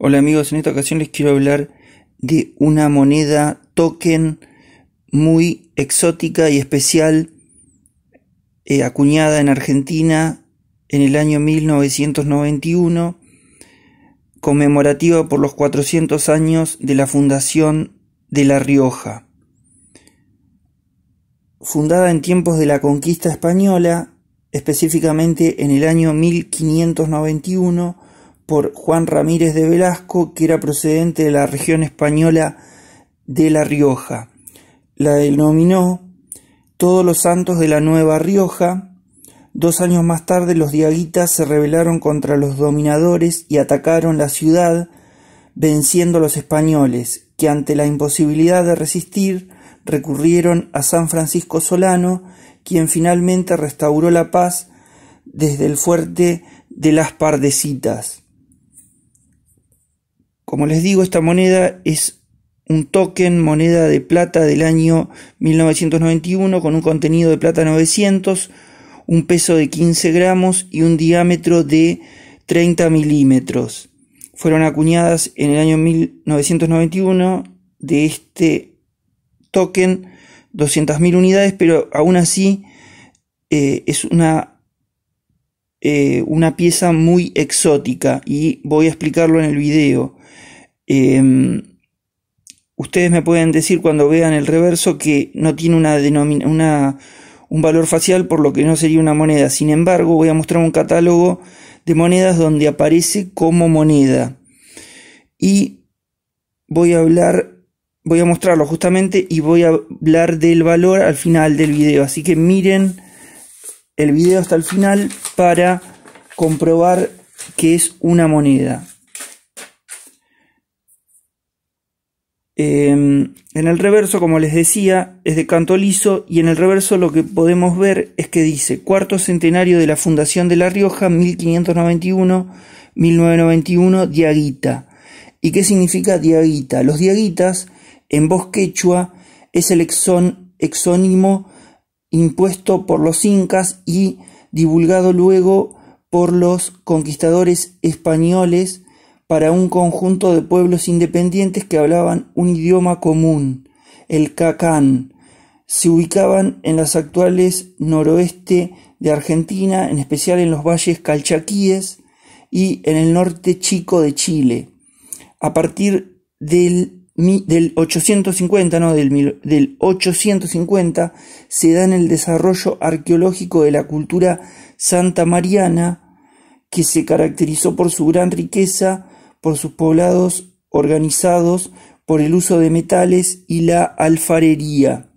Hola amigos, en esta ocasión les quiero hablar de una moneda token muy exótica y especial eh, acuñada en Argentina en el año 1991, conmemorativa por los 400 años de la fundación de La Rioja. Fundada en tiempos de la conquista española, específicamente en el año 1591, por Juan Ramírez de Velasco, que era procedente de la región española de La Rioja. La denominó Todos los Santos de la Nueva Rioja. Dos años más tarde los diaguitas se rebelaron contra los dominadores y atacaron la ciudad, venciendo a los españoles, que ante la imposibilidad de resistir recurrieron a San Francisco Solano, quien finalmente restauró la paz desde el fuerte de las Pardecitas. Como les digo, esta moneda es un token moneda de plata del año 1991 con un contenido de plata 900, un peso de 15 gramos y un diámetro de 30 milímetros. Fueron acuñadas en el año 1991 de este token 200.000 unidades, pero aún así eh, es una eh, una pieza muy exótica y voy a explicarlo en el video. Em, ustedes me pueden decir cuando vean el reverso que no tiene una, un valor facial por lo que no sería una moneda. Sin embargo, voy a mostrar un catálogo de monedas donde aparece como moneda. Y voy a hablar, voy a mostrarlo justamente y voy a hablar del valor al final del video. Así que miren el video hasta el final para comprobar que es una moneda. Em, en el reverso, como les decía, es de canto liso y en el reverso lo que podemos ver es que dice cuarto centenario de la Fundación de La Rioja, 1591-1991, Diaguita. ¿Y qué significa Diaguita? Los Diaguitas, en voz quechua, es el exónimo impuesto por los incas y divulgado luego por los conquistadores españoles para un conjunto de pueblos independientes que hablaban un idioma común, el cacán. Se ubicaban en las actuales noroeste de Argentina, en especial en los valles calchaquíes y en el norte chico de Chile. A partir del del 850, no, del, 850 se da en el desarrollo arqueológico de la cultura santa mariana, que se caracterizó por su gran riqueza, por sus poblados organizados, por el uso de metales y la alfarería.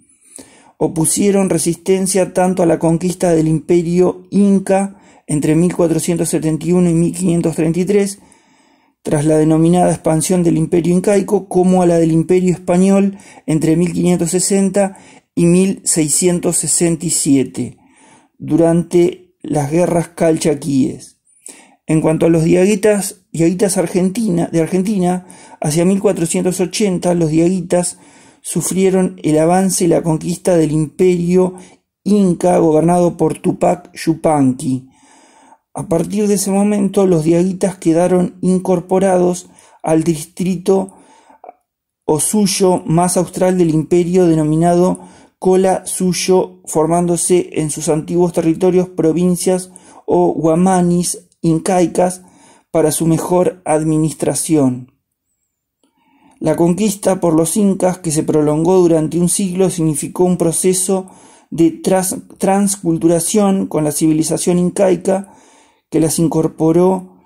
Opusieron resistencia tanto a la conquista del imperio inca entre 1471 y 1533, tras la denominada expansión del Imperio Incaico como a la del Imperio Español entre 1560 y 1667, durante las guerras calchaquíes. En cuanto a los diaguitas, de Argentina, hacia 1480 los diaguitas sufrieron el avance y la conquista del imperio inca gobernado por Tupac Yupanqui a partir de ese momento los diaguitas quedaron incorporados al distrito o suyo más austral del imperio denominado Cola Suyo, formándose en sus antiguos territorios provincias o guamanis incaicas para su mejor administración. La conquista por los incas, que se prolongó durante un siglo, significó un proceso de transculturación con la civilización incaica, que las incorporó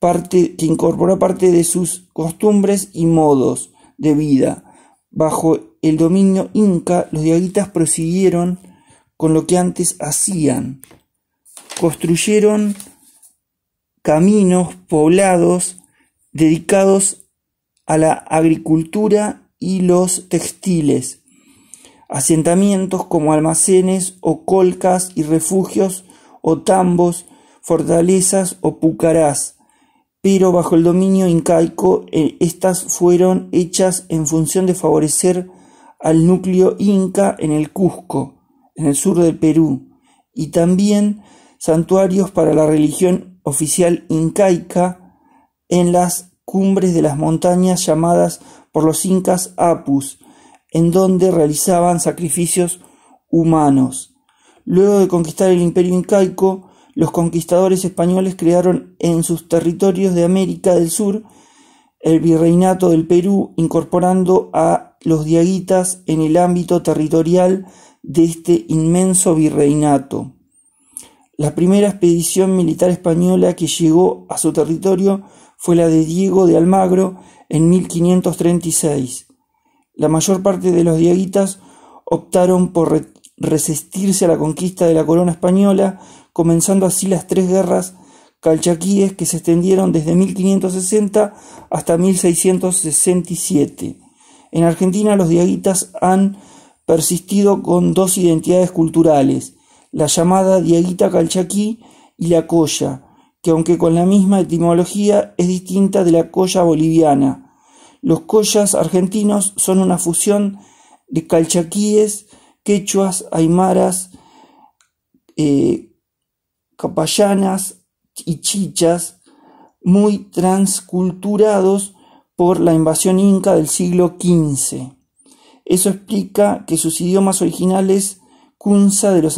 parte, que incorporó parte de sus costumbres y modos de vida. Bajo el dominio inca, los diaguitas prosiguieron con lo que antes hacían. Construyeron caminos poblados dedicados a la agricultura y los textiles, asentamientos como almacenes o colcas y refugios o tambos fortalezas o pucarás, pero bajo el dominio incaico eh, estas fueron hechas en función de favorecer al núcleo inca en el Cusco, en el sur del Perú, y también santuarios para la religión oficial incaica en las cumbres de las montañas llamadas por los incas Apus, en donde realizaban sacrificios humanos. Luego de conquistar el imperio incaico, los conquistadores españoles crearon en sus territorios de América del Sur el virreinato del Perú, incorporando a los diaguitas en el ámbito territorial de este inmenso virreinato. La primera expedición militar española que llegó a su territorio fue la de Diego de Almagro en 1536. La mayor parte de los diaguitas optaron por resistirse a la conquista de la corona española comenzando así las tres guerras calchaquíes que se extendieron desde 1560 hasta 1667. En Argentina los diaguitas han persistido con dos identidades culturales, la llamada diaguita calchaquí y la colla, que aunque con la misma etimología es distinta de la colla boliviana. Los collas argentinos son una fusión de calchaquíes, quechuas, aymaras, eh, capayanas y chichas muy transculturados por la invasión inca del siglo XV. Eso explica que sus idiomas originales, Kunza de los,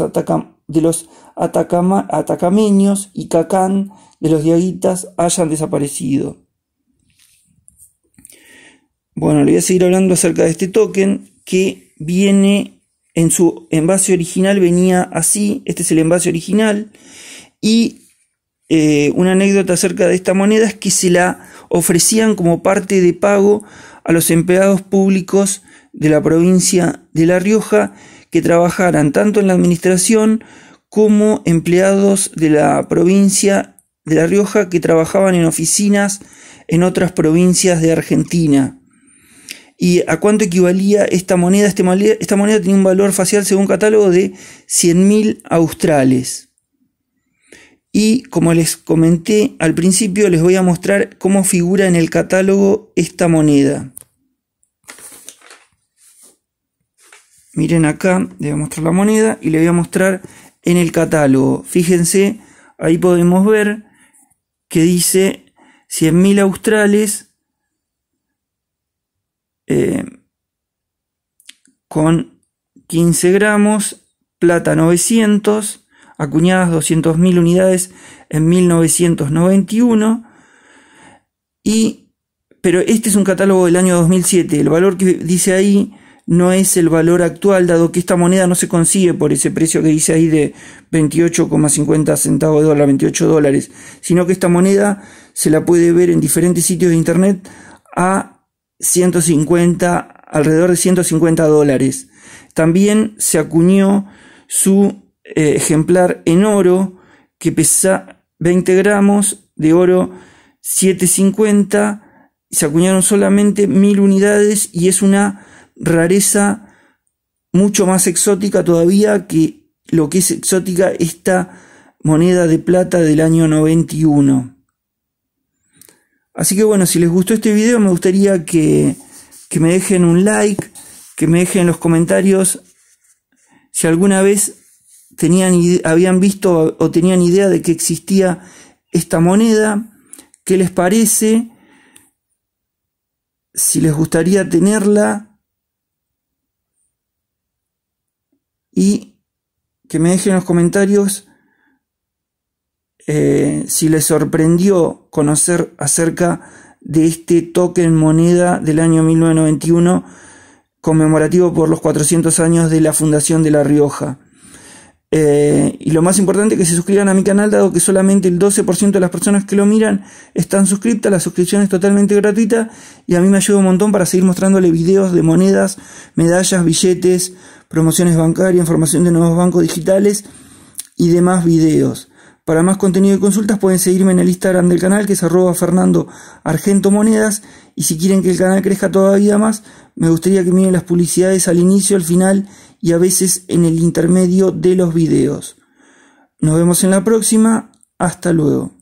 de los atacameños y Cacán de los diaguitas, hayan desaparecido. Bueno, le voy a seguir hablando acerca de este token que viene en su envase original, venía así, este es el envase original, y eh, una anécdota acerca de esta moneda es que se la ofrecían como parte de pago a los empleados públicos de la provincia de La Rioja que trabajaran tanto en la administración como empleados de la provincia de La Rioja que trabajaban en oficinas en otras provincias de Argentina. ¿Y a cuánto equivalía esta moneda? Este esta moneda, tenía un valor facial según catálogo de 100.000 australes. Y como les comenté al principio, les voy a mostrar cómo figura en el catálogo esta moneda. Miren acá, les voy a mostrar la moneda y le voy a mostrar en el catálogo. Fíjense, ahí podemos ver que dice 100.000 australes eh, con 15 gramos, plata 900, acuñadas 200.000 unidades en 1991, y, pero este es un catálogo del año 2007. El valor que dice ahí no es el valor actual, dado que esta moneda no se consigue por ese precio que dice ahí de 28,50 centavos de dólar, 28 dólares, sino que esta moneda se la puede ver en diferentes sitios de internet a 150, alrededor de 150 dólares. También se acuñó su eh, ejemplar en oro que pesa 20 gramos de oro 750. Se acuñaron solamente mil unidades y es una rareza mucho más exótica todavía que lo que es exótica esta moneda de plata del año 91. Así que bueno, si les gustó este vídeo me gustaría que, me dejen un like, que me dejen los comentarios si alguna vez tenían, habían visto o tenían idea de que existía esta moneda, qué les parece, si les gustaría tenerla y que me dejen en los comentarios eh, si les sorprendió conocer acerca de este token moneda del año 1991 conmemorativo por los 400 años de la fundación de La Rioja. Eh, y lo más importante es que se suscriban a mi canal, dado que solamente el 12% de las personas que lo miran están suscritas la suscripción es totalmente gratuita y a mí me ayuda un montón para seguir mostrándole videos de monedas, medallas, billetes, promociones bancarias, información de nuevos bancos digitales y demás videos. Para más contenido y consultas pueden seguirme en el Instagram del canal que es arroba Fernando Argento Monedas y si quieren que el canal crezca todavía más, me gustaría que miren las publicidades al inicio, al final y a veces en el intermedio de los videos. Nos vemos en la próxima, hasta luego.